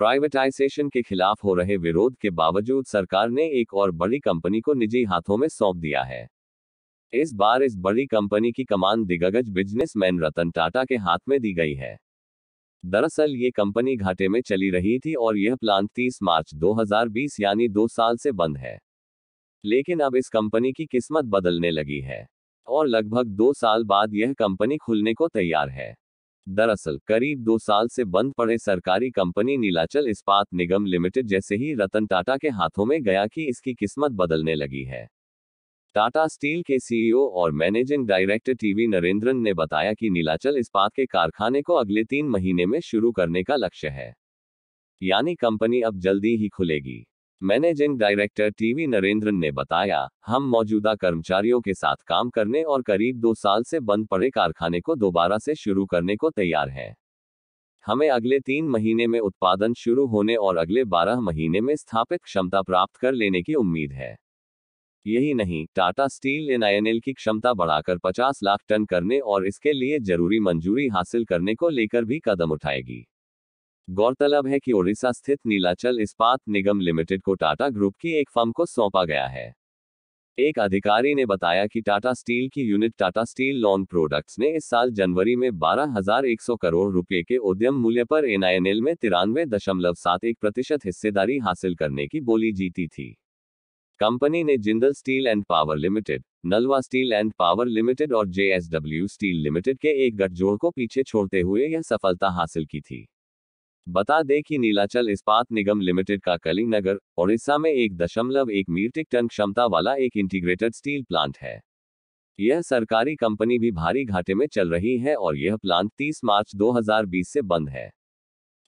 privatisation के खिलाफ हो रहे विरोध के बावजूद सरकार ने एक और बड़ी कंपनी को निजी हाथों में सौंप दिया है इस बार इस बड़ी कंपनी की कमान दिग्गज बिजनेसमैन रतन टाटा के हाथ में दी गई है दरअसल ये कंपनी घाटे में चली रही थी और यह प्लांट 30 मार्च 2020 यानी दो साल से बंद है लेकिन अब इस कंपनी की किस्मत बदलने लगी है और लगभग दो साल बाद यह कंपनी खुलने को तैयार है दरअसल करीब दो साल से बंद पड़े सरकारी कंपनी नीलाचल इस्पात निगम लिमिटेड जैसे ही रतन टाटा के हाथों में गया कि इसकी किस्मत बदलने लगी है टाटा स्टील के सीईओ और मैनेजिंग डायरेक्टर टीवी नरेंद्रन ने बताया कि नीलाचल इस्पात के कारखाने को अगले तीन महीने में शुरू करने का लक्ष्य है यानी कंपनी अब जल्दी ही खुलेगी मैनेजिंग डायरेक्टर टीवी नरेंद्रन ने बताया हम मौजूदा कर्मचारियों के साथ काम करने और करीब दो साल से बंद पड़े कारखाने को दोबारा से शुरू करने को तैयार हैं हमें अगले तीन महीने में उत्पादन शुरू होने और अगले बारह महीने में स्थापित क्षमता प्राप्त कर लेने की उम्मीद है यही नहीं टाटा स्टील एनआईएनएल की क्षमता बढ़ाकर 50 लाख टन करने और इसके लिए जरूरी मंजूरी हासिल करने को लेकर भी कदम उठाएगी गौरतलब है कि ओडिशा स्थित नीलाचल इस्पात निगम लिमिटेड को टाटा ग्रुप की एक फर्म को सौंपा गया है एक अधिकारी ने बताया कि टाटा स्टील की unit Tata steel long products ने इस साल जनवरी में 12,100 करोड़ रुपए के उद्यम मूल्य पर एनआईएनएल में तिरानवे दशमलव सात एक प्रतिशत हिस्सेदारी हासिल करने की बोली जीती थी कंपनी ने Jindal steel and power limited Nalwa steel and power limited और जेएसडब्ल्यू स्टील लिमिटेड के एक गठजोड़ को पीछे छोड़ते हुए यह सफलता हासिल की थी बता दें कि नीलाचल इस्पात निगम लिमिटेड का कलिंग नगर ओडिशा में एक दशमलव एक मीट्रिक टन क्षमता वाला एक इंटीग्रेटेड स्टील प्लांट है यह सरकारी कंपनी भी भारी घाटे में चल रही है और यह प्लांट 30 मार्च 2020 से बंद है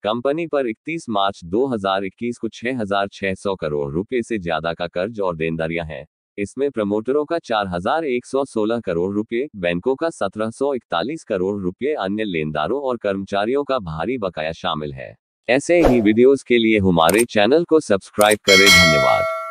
कंपनी पर 31 मार्च 2021 को 6,600 करोड़ रुपए से ज्यादा का कर्ज और देनदारियां हैं इसमें प्रमोटरों का 4,116 करोड़ रुपए बैंकों का 1,741 करोड़ रुपए अन्य लेनदारों और कर्मचारियों का भारी बकाया शामिल है ऐसे ही वीडियोस के लिए हमारे चैनल को सब्सक्राइब करें धन्यवाद